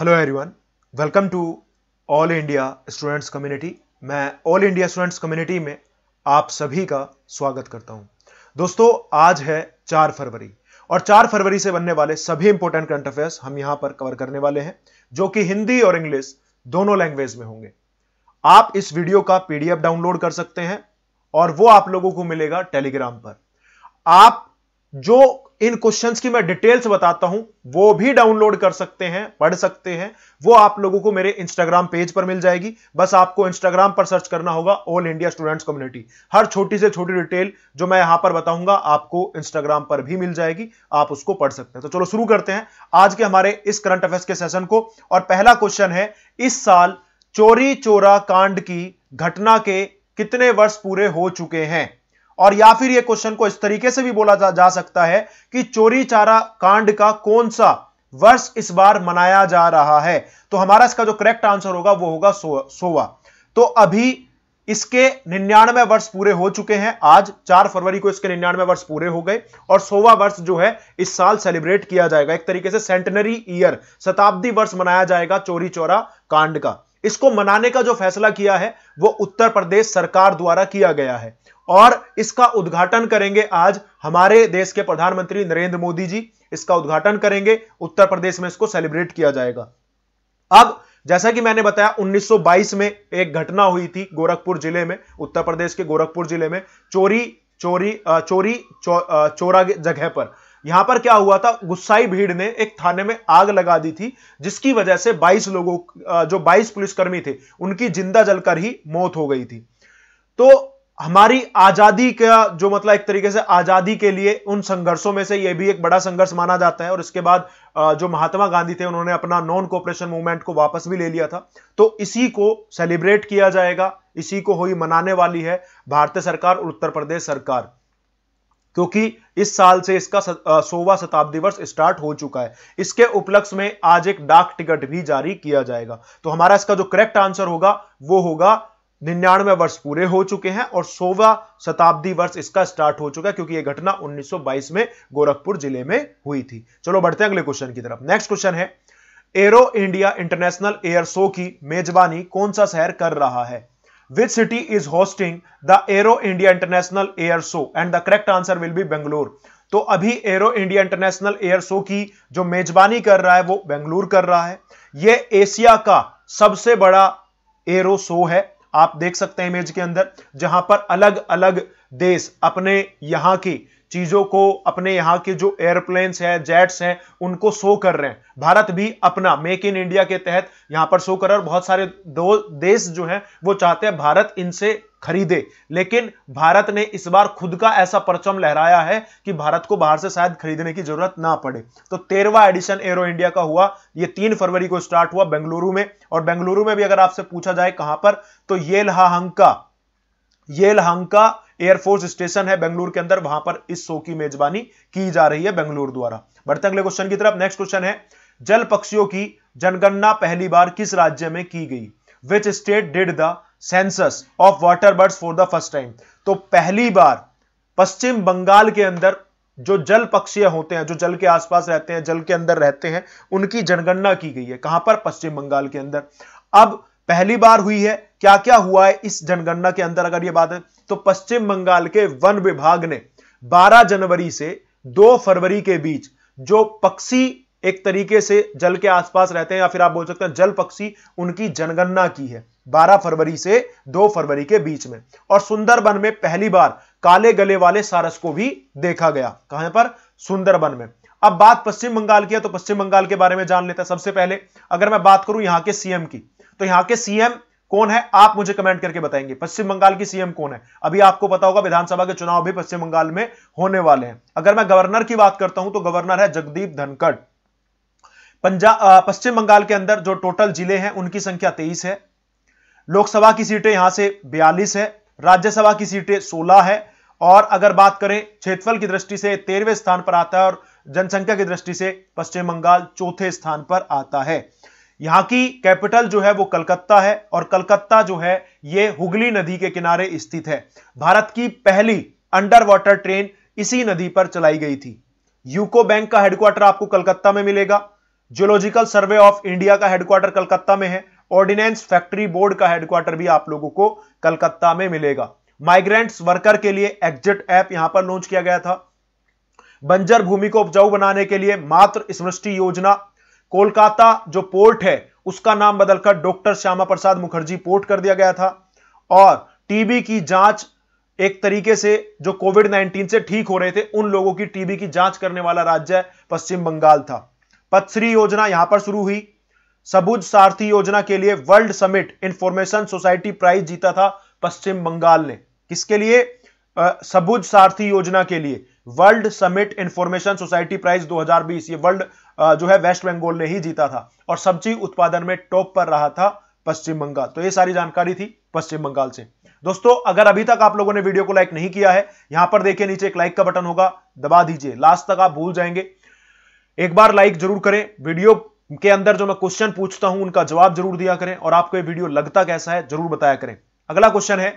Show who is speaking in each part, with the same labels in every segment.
Speaker 1: hello everyone welcome to all India students community मैं all India students community में आप सभी का स्वागत करता हूं दोस्तों आज है चार फरवरी और चार फरवरी से बनने वाले सभी इंपॉर्टेंट करंट अफेयर्स हम यहां पर कवर करने वाले हैं जो कि हिंदी और इंग्लिश दोनों लैंग्वेज में होंगे आप इस वीडियो का पीडीएफ डाउनलोड कर सकते हैं और वो आप लोगों को मिलेगा टेलीग्राम पर आप जो इन क्वेश्चंस की मैं डिटेल्स बताता हूं वो भी डाउनलोड कर सकते हैं पढ़ सकते हैं वो आप लोगों को मेरे इंस्टाग्राम पेज पर मिल जाएगी बस आपको इंस्टाग्राम पर सर्च करना होगा ऑल इंडिया स्टूडेंट्स कम्युनिटी हर छोटी से छोटी डिटेल जो मैं यहां पर बताऊंगा आपको इंस्टाग्राम पर भी मिल जाएगी आप उसको पढ़ सकते हैं तो चलो शुरू करते हैं आज के हमारे इस करंट अफेयर्स के सेशन को और पहला क्वेश्चन है इस साल चोरी चोरा कांड की घटना के कितने वर्ष पूरे हो चुके हैं और या फिर ये क्वेश्चन को इस तरीके से भी बोला जा, जा सकता है कि चोरी चारा कांड का कौन सा वर्ष इस बार मनाया जा रहा है तो हमारा इसका जो करेक्ट आंसर होगा वो होगा सो, सोवा तो अभी इसके निन्यानवे वर्ष पूरे हो चुके हैं आज चार फरवरी को इसके निन्यानवे वर्ष पूरे हो गए और सोवा वर्ष जो है इस साल सेलिब्रेट किया जाएगा एक तरीके से सेंटनरी ईयर शताब्दी वर्ष मनाया जाएगा चोरी चोरा कांड का इसको मनाने का जो फैसला किया है वो उत्तर प्रदेश सरकार द्वारा किया गया है और इसका उद्घाटन करेंगे आज हमारे देश के प्रधानमंत्री नरेंद्र मोदी जी इसका उद्घाटन करेंगे उत्तर प्रदेश में इसको सेलिब्रेट किया जाएगा अब जैसा कि मैंने बताया 1922 में एक घटना हुई थी गोरखपुर जिले में उत्तर प्रदेश के गोरखपुर जिले में चोरी चोरी चोरी चो, चोरा जगह पर यहां पर क्या हुआ था गुस्साई भीड़ ने एक थाने में आग लगा दी थी जिसकी वजह से 22 लोगों जो 22 पुलिसकर्मी थे उनकी जिंदा जलकर ही मौत हो गई थी तो हमारी आजादी का जो मतलब एक तरीके से आजादी के लिए उन संघर्षों में से यह भी एक बड़ा संघर्ष माना जाता है और इसके बाद जो महात्मा गांधी थे उन्होंने अपना नॉन कोऑपरेशन मूवमेंट को वापस भी ले लिया था तो इसी को सेलिब्रेट किया जाएगा इसी को हुई मनाने वाली है भारतीय सरकार और उत्तर प्रदेश सरकार क्योंकि इस साल से इसका सोवा शताब्दी वर्ष स्टार्ट हो चुका है इसके उपलक्ष्य में आज एक डाक टिकट भी जारी किया जाएगा तो हमारा इसका जो करेक्ट आंसर होगा वो होगा निन्यानवे वर्ष पूरे हो चुके हैं और सोवा शताब्दी वर्ष इसका स्टार्ट हो चुका है क्योंकि यह घटना 1922 में गोरखपुर जिले में हुई थी चलो बढ़ते हैं अगले क्वेश्चन की तरफ नेक्स्ट क्वेश्चन है aero India international air show की मेजबानी कौन सा शहर कर रहा है which city is hosting the aero India international air show and the correct answer will be Bangalore तो अभी aero India international air show की जो मेजबानी कर रहा है वो बेंगलुरु कर रहा है यह एशिया का सबसे बड़ा एरो शो है आप देख सकते हैं इमेज के अंदर जहां पर अलग अलग देश अपने यहां की चीज़ों को अपने यहाँ के जो एयरप्लेन्स हैं जेट्स हैं उनको शो कर रहे हैं भारत भी अपना मेक इन इंडिया के तहत यहाँ पर शो कर रहा और बहुत सारे दो देश जो हैं वो चाहते हैं भारत इनसे खरीदे लेकिन भारत ने इस बार खुद का ऐसा परचम लहराया है कि भारत को बाहर से शायद खरीदने की जरूरत ना पड़े तो तेरवा एडिशन एरो इंडिया का हुआ ये तीन फरवरी को स्टार्ट हुआ बेंगलुरु में और बेंगलुरु में भी अगर आपसे पूछा जाए कहां पर तो ये लहांका ये लहांका एयरफोर्स स्टेशन है बेंगलुरु के अंदर वहां पर इस शो की मेजबानी की जा रही है बेंगलुरु द्वारा बढ़ते अगले क्वेश्चन की तरफ नेक्स्ट क्वेश्चन है जल पक्षियों की जनगणना पहली बार किस राज्य में की गई which state did the census of water birds for the first time तो पहली बार पश्चिम बंगाल के अंदर जो जल पक्षी होते हैं जो जल के आसपास रहते हैं जल के अंदर रहते हैं उनकी जनगणना की गई है कहां पर पश्चिम बंगाल के अंदर अब पहली बार हुई है क्या क्या हुआ है इस जनगणना के अंदर अगर ये बात है तो पश्चिम बंगाल के वन विभाग ने 12 जनवरी से 2 फरवरी के बीच जो पक्षी एक तरीके से जल के आसपास रहते हैं या फिर आप बोल सकते हैं जल पक्षी उनकी जनगणना की है 12 फरवरी से 2 फरवरी के बीच में और सुंदरबन में पहली बार काले गले वाले सारस को भी देखा गया कहां पर सुंदरबन में अब बात पश्चिम बंगाल की है तो पश्चिम बंगाल के बारे में जान लेते हैं सबसे पहले अगर मैं बात करूं यहां के सीएम की तो यहां के सीएम कौन है आप मुझे कमेंट करके बताएंगे पश्चिम बंगाल की सीएम कौन है अभी आपको पता होगा विधानसभा के चुनाव भी पश्चिम बंगाल में होने वाले हैं अगर मैं गवर्नर की बात करता हूं तो गवर्नर है जगदीप धनखड़ पंजाब पश्चिम बंगाल के अंदर जो टोटल जिले हैं उनकी संख्या तेईस है लोकसभा की सीटें यहां से बयालीस है राज्यसभा की सीटें सोलह है और अगर बात करें क्षेत्रफल की दृष्टि से तेरहवें स्थान पर आता है और जनसंख्या की दृष्टि से पश्चिम बंगाल चौथे स्थान पर आता है यहां की कैपिटल जो है वो कलकत्ता है और कलकत्ता जो है ये हुगली नदी के किनारे स्थित है भारत की पहली अंडर वाटर ट्रेन इसी नदी पर चलाई गई थी यूको बैंक का हेडक्वार्टर आपको कलकत्ता में मिलेगा जियोलॉजिकल सर्वे ऑफ इंडिया का हेडक्वार्टर कलकत्ता में है ऑर्डिनेंस फैक्ट्री बोर्ड का हेडक्वार्टर भी आप लोगों को कलकत्ता में मिलेगा माइग्रेंट्स वर्कर के लिए एग्जिट ऐप यहां पर लॉन्च किया गया था बंजर भूमि को उपजाऊ बनाने के लिए मात्र स्मृष्टि योजना कोलकाता जो पोर्ट है उसका नाम बदलकर डॉक्टर श्यामा प्रसाद मुखर्जी पोर्ट कर दिया गया था और टीबी की जांच एक तरीके से जो कोविड 19 से ठीक हो रहे थे उन लोगों की टीबी की जांच करने वाला राज्य पश्चिम बंगाल था पथश्री योजना यहां पर शुरू हुई सबुज सारथी योजना के लिए world summit information society prize जीता था पश्चिम बंगाल ने किसके लिए आ, सबुज सारथी योजना के लिए world summit information society prize 2020 ये वर्ल्ड जो है वेस्ट बंगाल ने ही जीता था और सब्जी उत्पादन में टॉप पर रहा था पश्चिम बंगाल तो ये सारी जानकारी थी पश्चिम बंगाल से दोस्तों अगर अभी तक आप लोगों ने वीडियो को लाइक नहीं किया है यहां पर देखिए नीचे एक लाइक का बटन होगा दबा दीजिए लास्ट तक आप भूल जाएंगे एक बार लाइक जरूर करें वीडियो के अंदर जो मैं क्वेश्चन पूछता हूं उनका जवाब जरूर दिया करें और आपको ये वीडियो लगता कैसा है जरूर बताया करें अगला क्वेश्चन है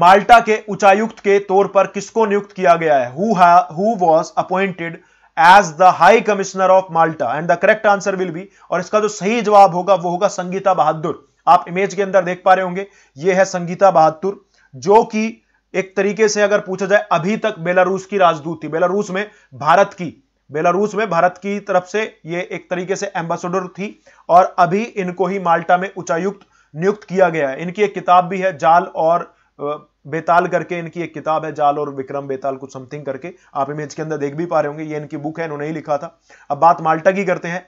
Speaker 1: माल्टा के उच्चायुक्त के तौर पर किसको नियुक्त किया गया है who was appointed as the high commissioner of Malta and the correct answer will be और इसका जो सही जवाब होगा वो होगा संगीता बहादुर आप इमेज के अंदर देख पा रहे होंगे ये है संगीता बहादुर जो कि एक तरीके से अगर पूछा जाए अभी तक बेलारूस की राजदूत थी बेलारूस में भारत की बेलारूस में भारत की तरफ से ये एक तरीके से एम्बेसडर थी और अभी इनको ही माल्टा में उच्चायुक्त नियुक्त किया गया है इनकी एक किताब भी है जाल और बेताल करके इनकी एक किताब है जाल और विक्रम बेताल कुछ समथिंग करके आप इमेज के अंदर देख भी पा रहे होंगे ये इनकी बुक है इन्होंने ही लिखा था अब बात माल्टा की करते हैं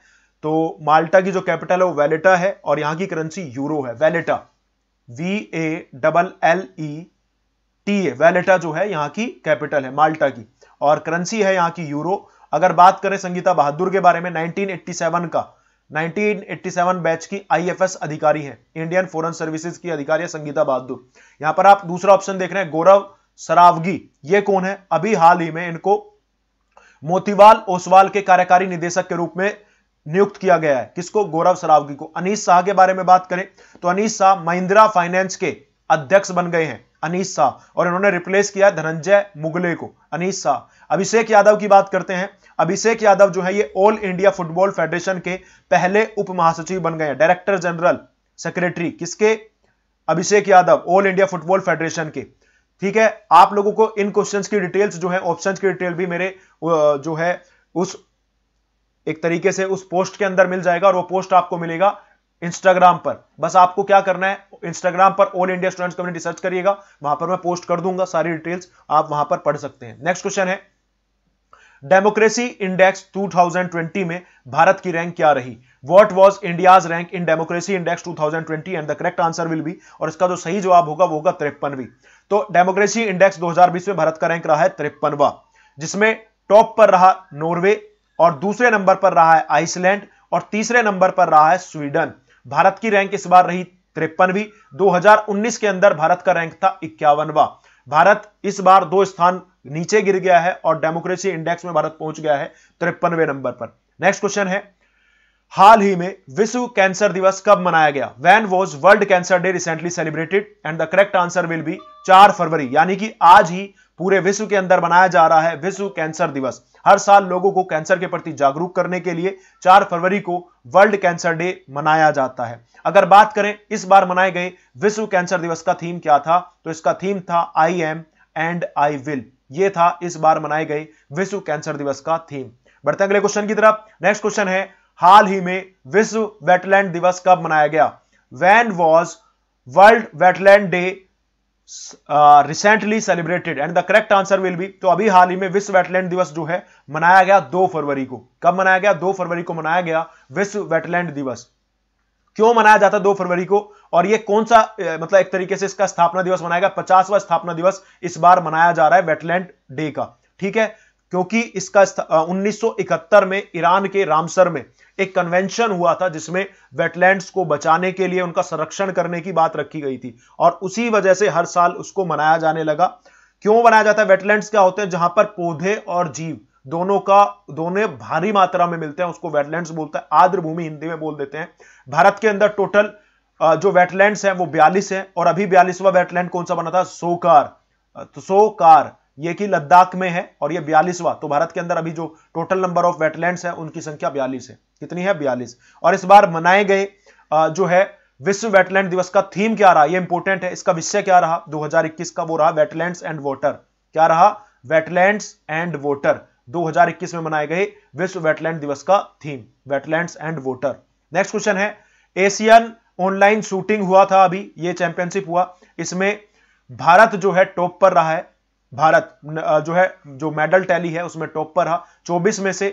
Speaker 1: तो माल्टा की जो कैपिटल है वो वेलेटा है और यहां की करेंसी यूरो है Valletta V A double L E e T A Valletta जो है यहां की कैपिटल है माल्टा की और करेंसी है यहां की यूरो अगर बात करें संगीता बहादुर के बारे में 1987 का 1987 बैच की आईएफएस अधिकारी है इंडियन फॉरेन सर्विसेज की अधिकारी है संगीता बहादुर यहां पर आप दूसरा ऑप्शन देख रहे हैं गौरव सरावगी ये कौन है अभी हाल ही में इनको मोतीवाल ओसवाल के कार्यकारी निदेशक के रूप में नियुक्त किया गया है किसको गौरव सरावगी को अनिश शाह के बारे में बात करें तो अनिश शाह महिंद्रा फाइनेंस के अध्यक्ष बन गए हैं अनिस शाह और इन्होंने रिप्लेस किया धनंजय मुगले को अनिस शाह अभिषेक यादव की बात करते हैं अभिषेक यादव जो है ये ऑल इंडिया फुटबॉल फेडरेशन के पहले उप महासचिव बन गए हैं डायरेक्टर जनरल सेक्रेटरी किसके Abhishek Yadav all India football federation के ठीक है आप लोगों को इन क्वेश्चंस की डिटेल्स जो है ऑप्शंस की डिटेल भी मेरे जो है उस एक तरीके से उस पोस्ट के अंदर मिल जाएगा और वो पोस्ट आपको मिलेगा इंस्टाग्राम पर बस आपको क्या करना है इंस्टाग्राम पर all India students community search करिएगा वहां पर मैं पोस्ट कर दूंगा सारी डिटेल्स आप वहां पर पढ़ सकते हैं नेक्स्ट क्वेश्चन है डेमोक्रेसी इंडेक्स 2020 में भारत की रैंक क्या रही what was India's rank in democracy index 2020 and the correct answer will be और इसका जो सही जवाब होगा वो होगा तिरपनवी तो डेमोक्रेसी इंडेक्स 2020 में भारत का रैंक रहा है तिरपनवा जिसमें टॉप पर रहा नॉर्वे और दूसरे नंबर पर रहा है आइसलैंड और तीसरे नंबर पर रहा है स्वीडन भारत की रैंक इस बार रही तिरपनवी 2019 के अंदर भारत का रैंक था इक्यावनवा भारत इस बार दो स्थान नीचे गिर गया है और डेमोक्रेसी इंडेक्स में भारत पहुंच गया है तिरपनवे नंबर पर नेक्स्ट क्वेश्चन है हाल ही में विश्व कैंसर दिवस कब मनाया गया when was world cancer day recently celebrated and the correct answer will be चार फरवरी यानी कि आज ही पूरे विश्व के अंदर मनाया जा रहा है विश्व कैंसर दिवस हर साल लोगों को कैंसर के प्रति जागरूक करने के लिए 4 फरवरी को वर्ल्ड कैंसर डे मनाया जाता है अगर बात करें इस बार मनाए गए विश्व कैंसर दिवस का थीम क्या था तो इसका थीम था I am and I will ये था इस बार मनाए गए विश्व कैंसर दिवस का थीम बढ़ते अगले क्वेश्चन की तरफ नेक्स्ट क्वेश्चन है हाल ही में विश्व वेटलैंड दिवस कब मनाया गया when was world wetland day recently celebrated and the correct answer will be तो अभी हाल ही में विश्व वेटलैंड दिवस जो है मनाया गया दो फरवरी को कब मनाया गया दो फरवरी को मनाया गया विश्व वेटलैंड दिवस क्यों मनाया जाता है दो फरवरी को और ये कौन सा uh, मतलब एक तरीके से इसका स्थापना दिवस मनाया गया पचासवा स्थापना दिवस इस बार मनाया जा रहा है वेटलैंड डे का ठीक है क्योंकि इसका इकहत्तर में ईरान के रामसर में एक कन्वेंशन हुआ था जिसमें वेटलैंड्स को बचाने के लिए उनका संरक्षण करने की बात रखी गई थी और उसी वजह से हर साल उसको मनाया जाने लगा क्यों मनाया जाता है वेटलैंड्स क्या होते हैं जहां पर पौधे और जीव दोनों का दोनों भारी मात्रा में मिलते हैं उसको वेटलैंड्स बोलता है आर्द्र भूमि हिंदी में बोल देते हैं भारत के अंदर टोटल जो वेटलैंड्स हैं वो बयालीस है और अभी बयालीसवा वेटलैंड कौन सा बना था सोकार तो सोकार ये कि लद्दाख में है और ये बयालीसवा तो भारत के अंदर अभी जो टोटल नंबर ऑफ वेटलैंड्स है उनकी संख्या बयालीस है कितनी है बयालीस और इस बार मनाए गए जो है विश्व वेटलैंड दिवस का थीम क्या रहा ये इंपोर्टेंट है इसका विषय क्या रहा 2021 का वो रहा वेटलैंड्स एंड वाटर क्या रहा वेटलैंड्स एंड वाटर 2021 में मनाए गए विश्व वेटलैंड दिवस का theme wetlands and water next question है एशियन ऑनलाइन शूटिंग हुआ था अभी ये चैंपियनशिप हुआ इसमें भारत जो है टॉप पर रहा है भारत जो है जो मेडल टैली है उसमें टॉप पर रहा 24 में से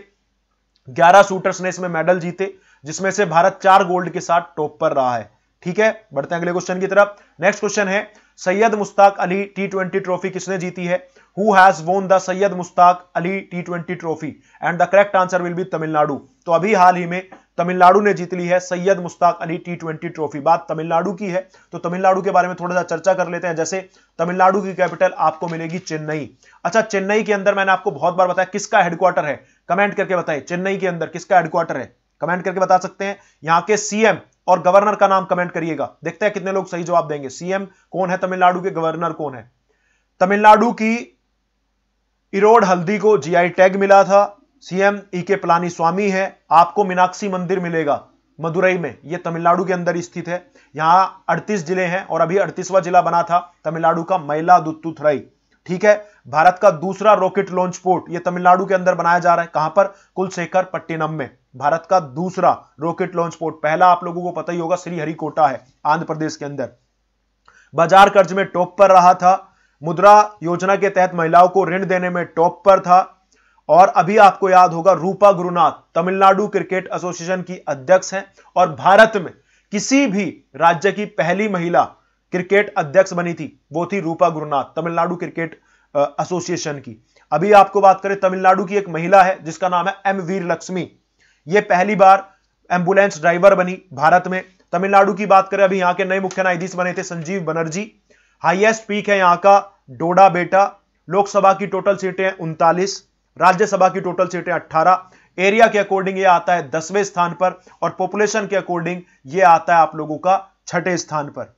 Speaker 1: 11 शूटर्स ने इसमें मेडल जीते जिसमें से भारत चार गोल्ड के साथ टॉप पर रहा है ठीक है बढ़ते हैं अगले क्वेश्चन की तरफ नेक्स्ट क्वेश्चन है Syed Mushtaq Ali T twenty trophy किसने जीती है who has won the Syed Mushtaq Ali T twenty trophy and the correct answer will be Tamil Nadu तो अभी हाल ही में तमिलनाडु ने जीत ली है Syed Mushtaq Ali T twenty trophy बात तमिलनाडु की है तो तमिलनाडु के बारे में थोड़ा सा चर्चा कर लेते हैं जैसे तमिलनाडु की कैपिटल आपको मिलेगी चेन्नई अच्छा चेन्नई के अंदर मैंने आपको बहुत बार बताया किसका हेडक्वार्टर है कमेंट करके बताए चेन्नई के अंदर किसका हेडक्वार्टर है कमेंट करके बता सकते हैं यहाँ के सीएम और गवर्नर का नाम कमेंट करिएगा देखते हैं कितने लोग सही जवाब देंगे सीएम कौन है तमिलनाडु के गवर्नर कौन है तमिलनाडु की इरोड हल्दी को जीआई टैग मिला था सीएम ई के पलानी स्वामी है आपको मीनाक्षी मंदिर मिलेगा मदुरई में यह तमिलनाडु के अंदर स्थित है यहां 38 जिले हैं और अभी 38वां जिला बना था तमिलनाडु का मयिलादुत्तुथराई ठीक है भारत का दूसरा रॉकेट लॉन्च पोर्ट यह तमिलनाडु के अंदर बनाया जा रहा है कहां पर कुलशेखर पट्टिनम में भारत का दूसरा रॉकेट लॉन्च पोर्ट पहला आप लोगों को पता ही होगा श्रीहरिकोटा है आंध्र प्रदेश के अंदर बाजार कर्ज में टॉप पर रहा था मुद्रा योजना के तहत महिलाओं को ऋण देने में टॉप पर था और अभी आपको याद होगा रूपा गुरुनाथ तमिलनाडु क्रिकेट एसोसिएशन की अध्यक्ष हैं और भारत में किसी भी राज्य की पहली महिला क्रिकेट अध्यक्ष बनी थी वो थी रूपा गुरुनाथ तमिलनाडु क्रिकेट एसोसिएशन की अभी आपको बात करें तमिलनाडु की एक महिला है जिसका नाम है एम वीर लक्ष्मी ये पहली बार एम्बुलेंस ड्राइवर बनी भारत में तमिलनाडु की बात करें अभी यहाँ के नए मुख्य न्यायाधीश बने थे संजीव बनर्जी हाइएस्ट पीक है यहां का डोडा बेटा लोकसभा की टोटल सीटें उनतालीस राज्यसभा की टोटल सीटें 18 एरिया के अकॉर्डिंग ये आता है दसवें स्थान पर और पॉपुलेशन के अकॉर्डिंग ये आता है आप लोगों का छठे स्थान पर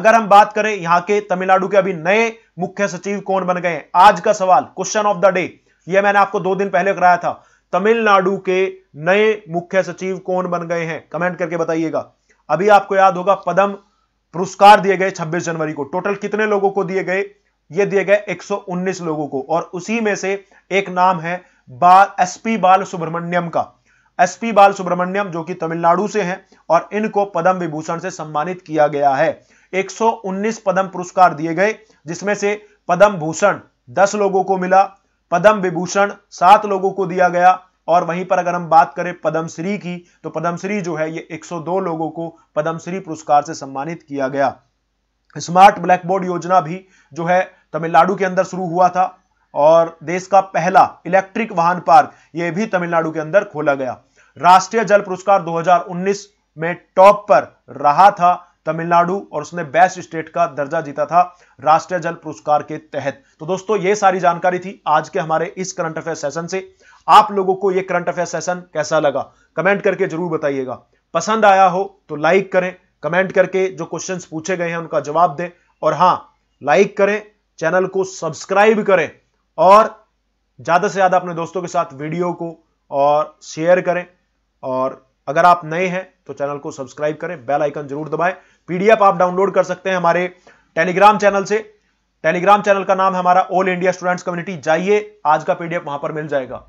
Speaker 1: अगर हम बात करें यहां के तमिलनाडु के अभी नए मुख्य सचिव कौन बन गए आज का सवाल क्वेश्चन ऑफ द डे यह मैंने आपको दो दिन पहले कराया था तमिलनाडु के नए मुख्य सचिव कौन बन गए हैं कमेंट करके बताइएगा अभी आपको याद होगा पदम पुरस्कार दिए गए 26 जनवरी को टोटल कितने लोगों को दिए गए ये दिए गए 119 लोगों को और उसी में से एक नाम है बाल एसपी बाल सुब्रमण्यम का एसपी बाल सुब्रमण्यम जो कि तमिलनाडु से हैं और इनको पद्म विभूषण से सम्मानित किया गया है 119 पद्म पुरस्कार दिए गए जिसमें से पद्म भूषण 10 लोगों को मिला पद्म विभूषण सात लोगों को दिया गया और वहीं पर अगर हम बात करें पद्मश्री की तो पद्मश्री जो है ये 102 लोगों को पद्मश्री पुरस्कार से सम्मानित किया गया स्मार्ट ब्लैक बोर्ड योजना भी जो है तमिलनाडु के अंदर शुरू हुआ था और देश का पहला इलेक्ट्रिक वाहन पार्क यह भी तमिलनाडु के अंदर खोला गया राष्ट्रीय जल पुरस्कार 2019 में टॉप पर रहा था तमिलनाडु और उसने बेस्ट स्टेट का दर्जा जीता था राष्ट्रीय जल पुरस्कार के तहत तो दोस्तों ये सारी जानकारी थी आज के हमारे इस करंट अफेयर सेशन से आप लोगों को यह करंट अफेयर सेशन कैसा लगा कमेंट करके जरूर बताइएगा पसंद आया हो तो लाइक करें कमेंट करके जो क्वेश्चन पूछे गए हैं उनका जवाब दें और हां लाइक करें चैनल को सब्सक्राइब करें और ज़्यादा से ज़्यादा अपने दोस्तों के साथ वीडियो को और शेयर करें और अगर आप नए हैं तो चैनल को सब्सक्राइब करें बेल आइकन जरूर दबाएं पीडीएफ आप डाउनलोड कर सकते हैं हमारे टेलीग्राम चैनल से टेलीग्राम चैनल का नाम है हमारा ऑल इंडिया स्टूडेंट्स कम्युनिटी जाइए आज का पीडीएफ वहां पर मिल जाएगा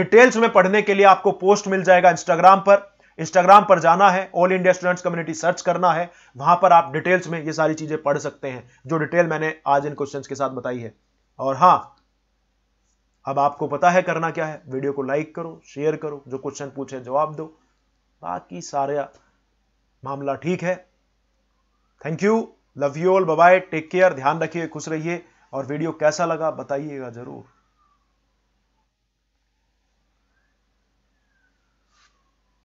Speaker 1: डिटेल्स में पढ़ने के लिए आपको पोस्ट मिल जाएगा इंस्टाग्राम पर इंस्टाग्राम पर जाना है all India students community search करना है वहां पर आप डिटेल्स में ये सारी चीजें पढ़ सकते हैं जो डिटेल मैंने आज इन क्वेश्चंस के साथ बताई है और हाँ अब आपको पता है करना क्या है वीडियो को लाइक करो शेयर करो जो क्वेश्चन पूछे जवाब दो बाकी सारा मामला ठीक है thank you love you all bye take care ध्यान रखिए खुश रहिए और वीडियो कैसा लगा बताइएगा जरूर